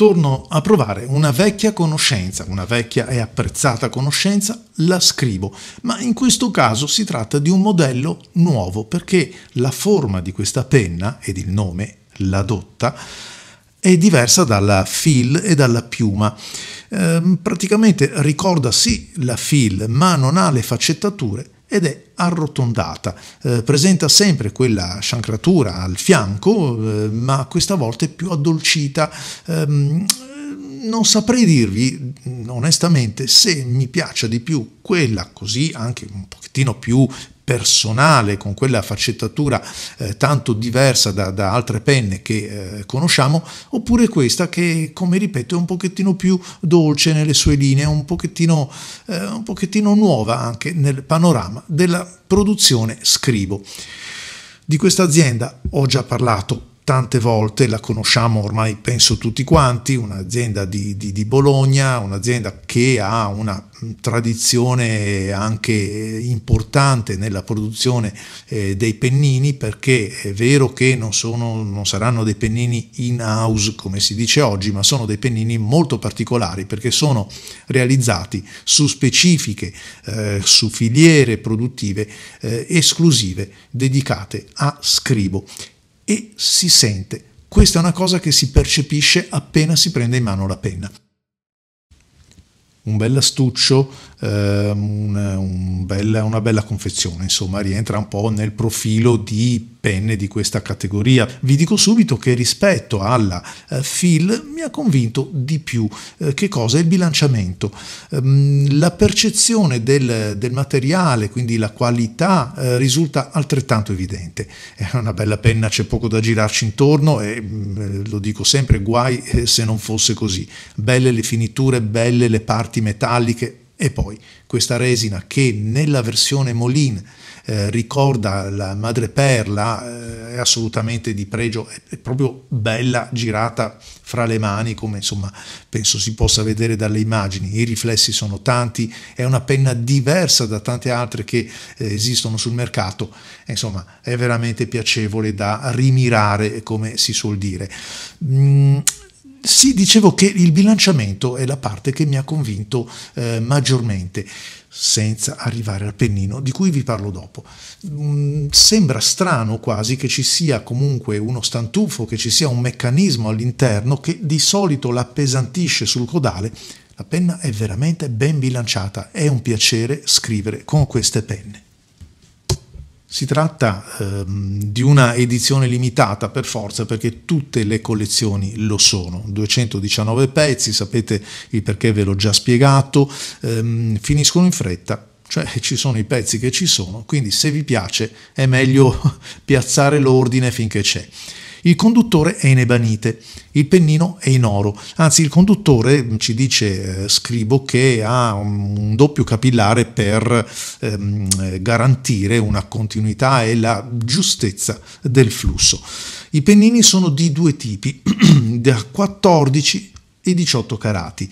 torno a provare una vecchia conoscenza, una vecchia e apprezzata conoscenza, la scrivo, ma in questo caso si tratta di un modello nuovo perché la forma di questa penna ed il nome, la dotta, è diversa dalla fil e dalla piuma. Eh, praticamente ricorda sì la fil, ma non ha le faccettature ed è arrotondata. Eh, presenta sempre quella sciancratura al fianco, eh, ma questa volta è più addolcita. Ehm, non saprei dirvi mm, onestamente se mi piaccia di più quella così anche un pochettino più personale, con quella faccettatura eh, tanto diversa da, da, altre penne che eh, conosciamo, oppure questa che, come ripeto, è un pochettino più dolce nelle sue linee, un pochettino, eh, un pochettino nuova anche nel panorama della produzione scrivo. Di questa azienda ho già parlato tante volte, la conosciamo ormai penso tutti quanti, un'azienda di, di, di Bologna, un'azienda che ha una tradizione anche eh, importante nella produzione eh, dei pennini, perché è vero che non, sono, non saranno dei pennini in house come si dice oggi, ma sono dei pennini molto particolari perché sono realizzati su specifiche, eh, su filiere produttive eh, esclusive dedicate a scribo e si sente. Questa è una cosa che si percepisce appena si prende in mano la penna. Un bell'astuccio eh, una, un bella, una bella confezione, insomma rientra un po' nel profilo di penne di questa categoria. Vi dico subito che rispetto alla eh, Phil mi ha convinto di più. Eh, che cosa? Il bilanciamento. Ehm, la percezione del, del, materiale, quindi la qualità, eh, risulta altrettanto evidente. È una bella penna, c'è poco da girarci intorno e mh, mm, lo dico sempre, guai eh, se non fosse così. Belle le finiture, belle le parti metalliche, e poi questa resina che nella versione Molin eh, ricorda la madreperla, eh, è assolutamente di pregio, è, è, proprio bella girata fra le mani, come insomma penso si possa vedere dalle immagini. I riflessi sono tanti, è una penna diversa da tante altre che eh, esistono sul mercato, insomma è veramente piacevole da rimirare, come si suol dire. Mm, sì, dicevo che il bilanciamento è la parte che mi ha convinto eh, maggiormente, senza arrivare al pennino, di cui vi parlo dopo. Mm, sembra strano quasi che ci sia comunque uno stantuffo, che ci sia un meccanismo all'interno che di solito l'appesantisce sul codale. La penna è veramente ben bilanciata, è un piacere scrivere con queste penne. Si tratta ehm, di una edizione limitata per forza perché tutte le collezioni lo sono, 219 pezzi, sapete il perché ve l'ho già spiegato, ehm, finiscono in fretta cioè ci sono i pezzi che ci sono, quindi se vi piace è meglio piazzare l'ordine finché c'è. Il conduttore è in ebanite, il pennino è in oro. Anzi, il conduttore mm, ci dice eh, Scribo che ha un, un doppio capillare per ehm, garantire una continuità e la giustezza del flusso. I pennini sono di due tipi, da 14 e 18 carati.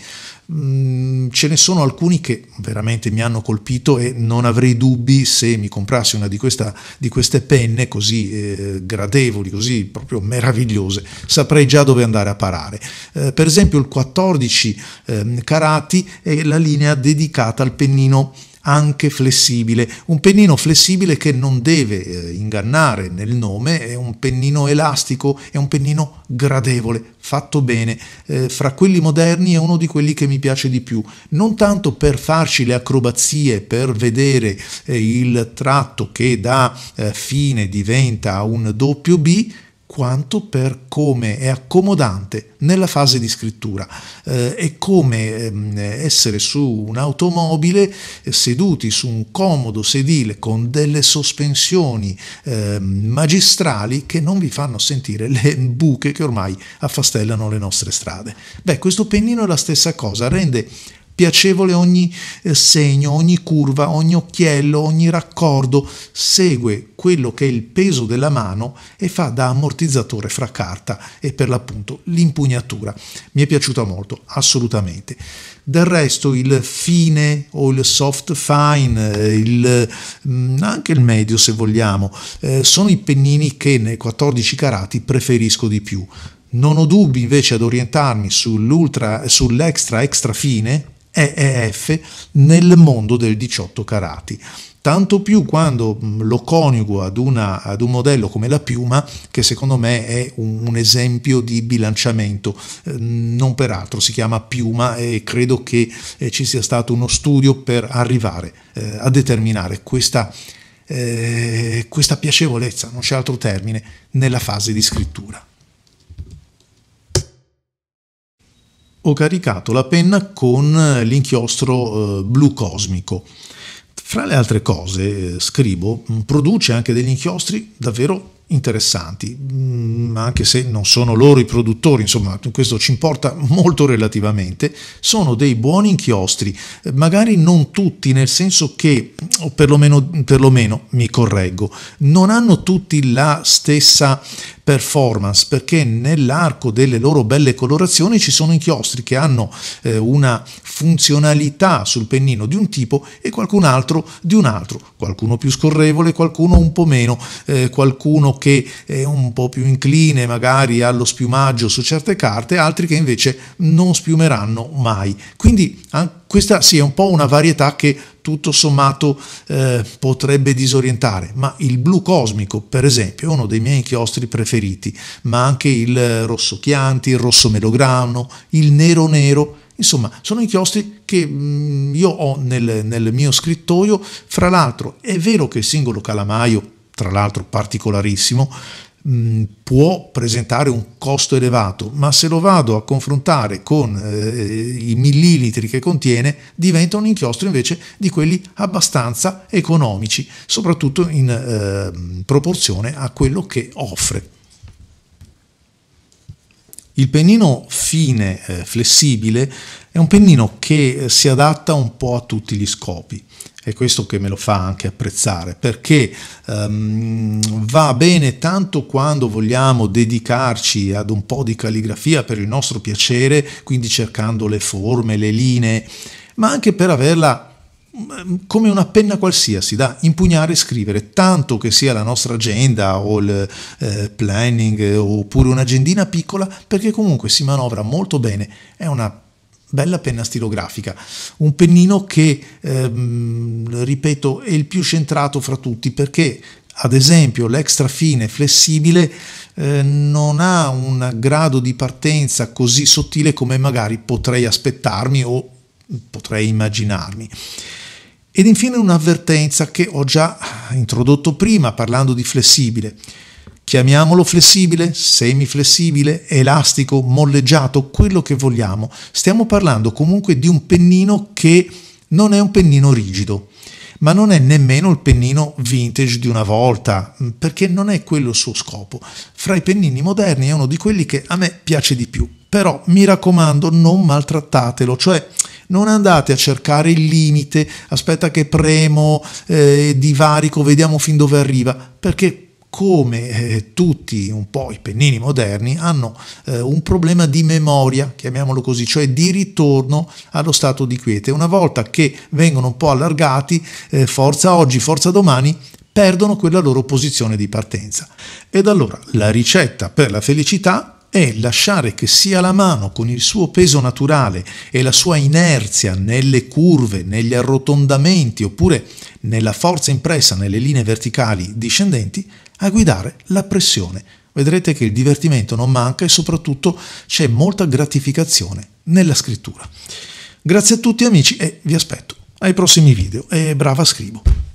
Mm, ce ne sono alcuni che veramente mi hanno colpito e non avrei dubbi se mi comprassi una di, questa, di queste penne così eh, gradevoli, così proprio meravigliose, saprei già dove andare a parare. Eh, per esempio il 14 eh, carati è la linea dedicata al pennino anche flessibile, un pennino flessibile che non deve eh, ingannare nel nome, è un pennino elastico, è un pennino gradevole, fatto bene. Eh, fra quelli moderni è uno di quelli che mi piace di più, non tanto per farci le acrobazie, per vedere eh, il tratto che da eh, fine diventa un doppio B, quanto per come è accomodante nella fase di scrittura. Eh, è come ehm, essere su un'automobile eh, seduti su un comodo sedile con delle sospensioni eh, magistrali che non vi fanno sentire le buche che ormai affastellano le nostre strade. Beh, questo pennino è la stessa cosa, rende piacevole ogni eh, segno, ogni curva, ogni occhiello, ogni raccordo, segue quello che è il peso della mano e fa da ammortizzatore fra carta e per l'appunto l'impugnatura. Mi è piaciuta molto, assolutamente. Del resto il fine o il soft fine, eh, il, mm, anche il medio se vogliamo, eh, sono i pennini che nei 14 carati preferisco di più. Non ho dubbi invece ad orientarmi sull'ultra, sull'extra extra fine, EEF nel mondo del 18 carati tanto più quando lo coniugo ad, una, ad, un modello come la piuma, che secondo me è un, un esempio di bilanciamento, eh, non peraltro si chiama piuma e credo che eh, ci sia stato uno studio per arrivare eh, a determinare questa, eh, questa piacevolezza, non c'è altro termine, nella fase di scrittura. ho caricato la penna con eh, l'inchiostro eh, blu cosmico. Fra le altre cose, eh, scrivo, produce anche degli inchiostri davvero interessanti, mm, anche se non sono loro i produttori, insomma questo ci importa molto relativamente, sono dei buoni inchiostri, eh, magari non tutti, nel senso che, o perlomeno, perlomeno mi correggo, non hanno tutti la stessa performance perché nell'arco delle loro belle colorazioni ci sono inchiostri che hanno eh, una funzionalità sul pennino di un tipo e qualcun altro di un altro, qualcuno più scorrevole, qualcuno un po' meno, eh, qualcuno che è un po' più incline magari allo spiumaggio su certe carte, altri che invece non spiumeranno mai. Quindi questa sì è un po' una varietà che tutto sommato eh, potrebbe disorientare, ma il blu cosmico, per esempio, è uno dei miei inchiostri preferiti, ma anche il rosso chianti, il rosso melograno, il nero nero, Insomma, sono inchiostri che mm, io ho nel, nel mio scrittoio. Fra l'altro, è vero che il singolo calamaio tra l'altro particolarissimo, mm, può presentare un costo elevato, ma se lo vado a confrontare con eh, i millilitri che contiene, diventa un inchiostro invece di quelli abbastanza economici, soprattutto in eh, proporzione a quello che offre. Il pennino fine, eh, flessibile, è un pennino che si adatta un po' a tutti gli scopi è questo che me lo fa anche apprezzare, perché um, va bene tanto quando vogliamo dedicarci ad un po' di calligrafia per il nostro piacere, quindi cercando le forme, le linee, ma anche per averla ehm, come una penna qualsiasi da impugnare e scrivere, tanto che sia la nostra agenda o il eh, planning eh, oppure un'agendina piccola, perché comunque si manovra molto bene, è una bella penna stilografica, un pennino che, ehm, ripeto, è il più centrato fra tutti perché ad esempio l'extra fine flessibile eh, non ha un grado di partenza così sottile come magari potrei aspettarmi o potrei immaginarmi. Ed infine un'avvertenza che ho già introdotto prima parlando di flessibile. Chiamiamolo flessibile, semiflessibile, elastico, molleggiato, quello che vogliamo. Stiamo parlando comunque di un pennino che non è un pennino rigido, ma non è nemmeno il pennino vintage di una volta, mm, perché non è quello il suo scopo. Fra i pennini moderni è uno di quelli che a me piace di più. Però mi raccomando, non maltrattatelo, cioè non andate a cercare il limite, aspetta che premo, eh, divarico, vediamo fin dove arriva, perché come eh, tutti un po' i pennini moderni hanno eh, un problema di memoria, chiamiamolo così, cioè di ritorno allo stato di quiete. Una volta che vengono un po' allargati, eh, forza oggi, forza domani, perdono quella loro posizione di partenza. Ed allora la ricetta per la felicità è lasciare che sia la mano con il suo peso naturale e la sua inerzia nelle curve, negli arrotondamenti oppure nella forza impressa nelle linee verticali discendenti, a guidare la pressione. Vedrete che il divertimento non manca e soprattutto c'è molta gratificazione nella scrittura. Grazie a tutti amici e vi aspetto ai prossimi video e brava scrivo!